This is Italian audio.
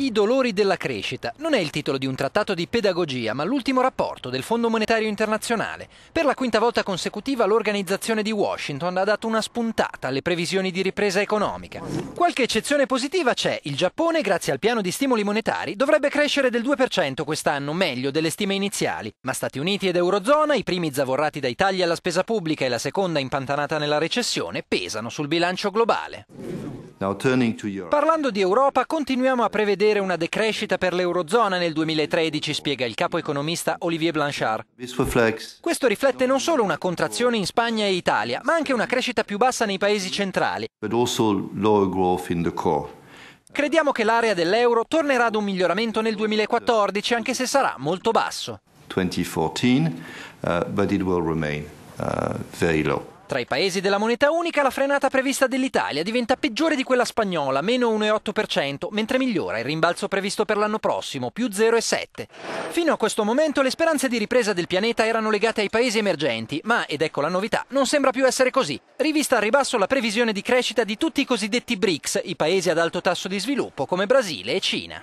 I dolori della crescita non è il titolo di un trattato di pedagogia, ma l'ultimo rapporto del Fondo Monetario Internazionale. Per la quinta volta consecutiva l'organizzazione di Washington ha dato una spuntata alle previsioni di ripresa economica. Qualche eccezione positiva c'è. Il Giappone, grazie al piano di stimoli monetari, dovrebbe crescere del 2% quest'anno, meglio delle stime iniziali. Ma Stati Uniti ed Eurozona, i primi zavorrati dai tagli alla spesa pubblica e la seconda impantanata nella recessione, pesano sul bilancio globale. Parlando di Europa, continuiamo a prevedere una decrescita per l'Eurozona nel 2013, spiega il capo economista Olivier Blanchard. Questo riflette non solo una contrazione in Spagna e Italia, ma anche una crescita più bassa nei paesi centrali. Crediamo che l'area dell'euro tornerà ad un miglioramento nel 2014, anche se sarà molto basso. 2014, uh, but it will remain uh, very low. Tra i paesi della moneta unica la frenata prevista dell'Italia diventa peggiore di quella spagnola, meno 1,8%, mentre migliora il rimbalzo previsto per l'anno prossimo, più 0,7%. Fino a questo momento le speranze di ripresa del pianeta erano legate ai paesi emergenti, ma, ed ecco la novità, non sembra più essere così. Rivista al ribasso la previsione di crescita di tutti i cosiddetti BRICS, i paesi ad alto tasso di sviluppo come Brasile e Cina.